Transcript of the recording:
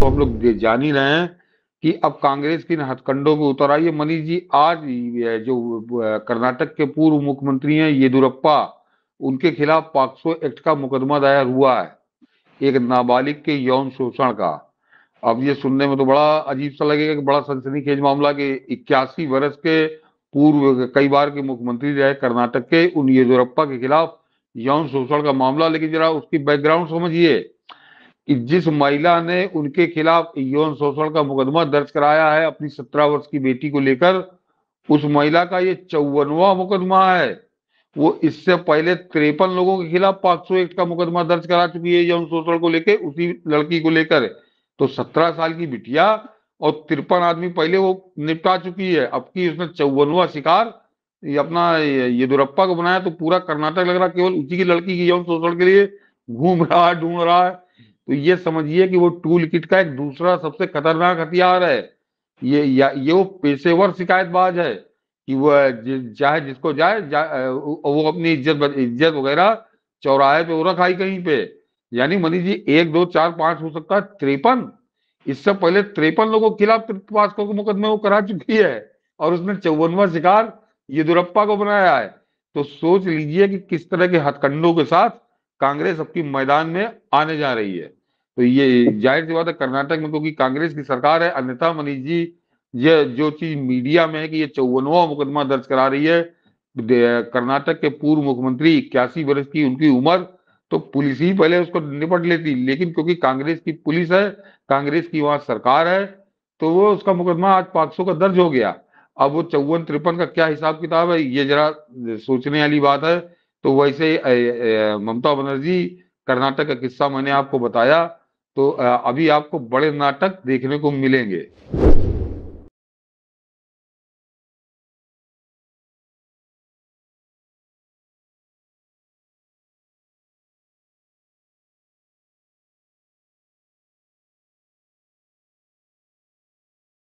तो हम लोग जान ही रहे हैं कि अब कांग्रेस की हथकंडों में उतर आई है मनीष जी आज जो कर्नाटक के पूर्व मुख्यमंत्री हैं येदुरप्पा उनके खिलाफ पॉक्सो एक्ट का मुकदमा दायर हुआ है एक नाबालिग के यौन शोषण का अब ये सुनने में तो बड़ा अजीब सा लगेगा कि बड़ा सनसनीखेज मामला के इक्यासी वर्ष के पूर्व कई बार के मुख्यमंत्री रहे कर्नाटक के उन येदुरप्पा के खिलाफ यौन शोषण का मामला लेकिन जरा उसकी बैकग्राउंड समझिए कि जिस महिला ने उनके खिलाफ यौन शोषण का मुकदमा दर्ज कराया है अपनी सत्रह वर्ष की बेटी को लेकर उस महिला का ये चौवनवा मुकदमा है वो इससे पहले तिरपन लोगों के खिलाफ पांच सौ एक्ट का मुकदमा दर्ज करा चुकी है यौन शोषण को लेकर उसी लड़की को लेकर तो सत्रह साल की बिटिया और तिरपन आदमी पहले वो निपटा चुकी है अब की उसने चौवनवा शिकार ये अपना येदुरप्पा को बनाया तो पूरा कर्नाटक लग रहा केवल उसी की लड़की की यौन शोषण के लिए घूम रहा है ढूंढ रहा है तो ये समझिए कि वो टूल किट का एक दूसरा सबसे खतरनाक हथियार है ये या ये वो पेशेवर शिकायतबाज है कि वह चाहे जिसको जाए जा, वो अपनी इज्जत इज्जत वगैरह चौराहे पे उरा खाई कहीं पे यानी मनीष जी एक दो चार पांच हो सकता है त्रेपन इससे पहले त्रेपन लोगों के खिलाफ त्रिपास्को के मुकदमे वो करा चुकी है और उसने चौवनवा शिकार येदुरप्पा को बनाया है तो सोच लीजिए कि किस तरह के हथकंडों के साथ कांग्रेस अपनी मैदान में आने जा रही है तो ये जाहिर सी बात है कर्नाटक में क्योंकि कांग्रेस की सरकार है अन्यथा मनीष जी ये जो चीज मीडिया में है कि ये चौवनवा मुकदमा दर्ज करा रही है कर्नाटक के पूर्व मुख्यमंत्री इक्यासी वर्ष की उनकी उम्र तो पुलिस ही पहले उसको निपट लेती लेकिन क्योंकि कांग्रेस की पुलिस है कांग्रेस की वहां सरकार है तो वो उसका मुकदमा आज पांच का दर्ज हो गया अब वो चौवन तिरपन का क्या हिसाब किताब है ये जरा सोचने वाली बात है तो वैसे ममता बनर्जी कर्नाटक का किस्सा मैंने आपको बताया तो अभी आपको बड़े नाटक देखने को मिलेंगे